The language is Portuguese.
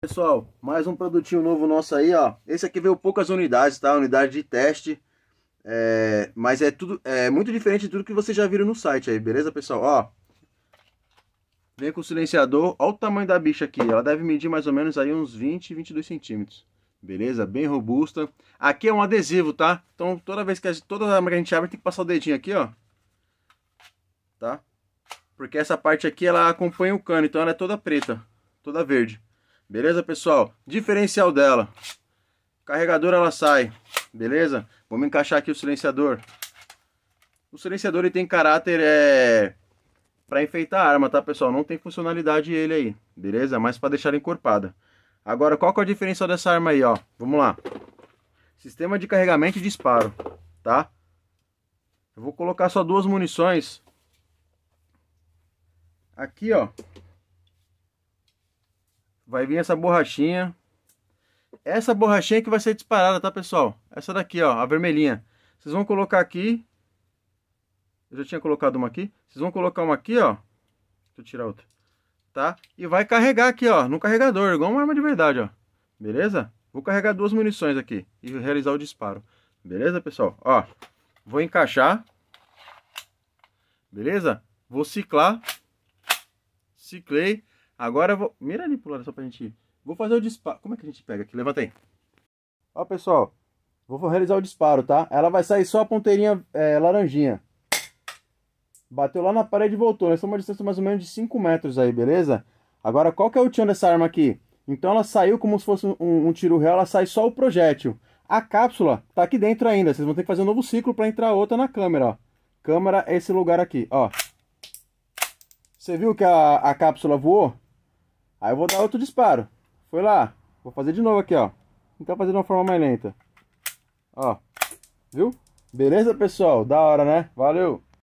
Pessoal, mais um produtinho novo nosso aí, ó. Esse aqui veio poucas unidades, tá? Unidade de teste. É... Mas é tudo é muito diferente de tudo que vocês já viram no site aí, beleza, pessoal? Ó. Vem com o silenciador. Olha o tamanho da bicha aqui. Ela deve medir mais ou menos aí uns 20, 22 centímetros. Beleza? Bem robusta. Aqui é um adesivo, tá? Então toda vez que a gente, toda a que a gente abre, tem que passar o dedinho aqui, ó. Tá? Porque essa parte aqui, ela acompanha o cano. Então ela é toda preta. Toda verde. Beleza, pessoal? Diferencial dela. Carregador ela sai, beleza? Vamos encaixar aqui o silenciador. O silenciador ele tem caráter é para enfeitar a arma, tá, pessoal? Não tem funcionalidade ele aí, beleza? É Mas para deixar encorpada. Agora, qual que é a diferença dessa arma aí, ó? Vamos lá. Sistema de carregamento e disparo, tá? Eu vou colocar só duas munições. Aqui, ó, Vai vir essa borrachinha. Essa borrachinha que vai ser disparada, tá, pessoal? Essa daqui, ó, a vermelhinha. Vocês vão colocar aqui. Eu já tinha colocado uma aqui. Vocês vão colocar uma aqui, ó. Deixa eu tirar outra. Tá? E vai carregar aqui, ó, no carregador, igual uma arma de verdade, ó. Beleza? Vou carregar duas munições aqui e realizar o disparo. Beleza, pessoal? Ó, vou encaixar. Beleza? Vou ciclar. Ciclei. Agora eu vou. Mira ali pro lado só pra gente ir. Vou fazer o disparo. Como é que a gente pega aqui? Levanta aí. Ó, pessoal. Vou realizar o disparo, tá? Ela vai sair só a ponteirinha é, laranjinha. Bateu lá na parede e voltou. Nós né? é uma distância mais ou menos de 5 metros aí, beleza? Agora, qual que é o tiro dessa arma aqui? Então ela saiu como se fosse um, um tiro real, ela sai só o projétil. A cápsula tá aqui dentro ainda. Vocês vão ter que fazer um novo ciclo para entrar outra na câmera, ó. Câmera é esse lugar aqui, ó. Você viu que a, a cápsula voou? Aí eu vou dar outro disparo. Foi lá. Vou fazer de novo aqui, ó. Então fazer de uma forma mais lenta. Ó. Viu? Beleza, pessoal? Da hora, né? Valeu!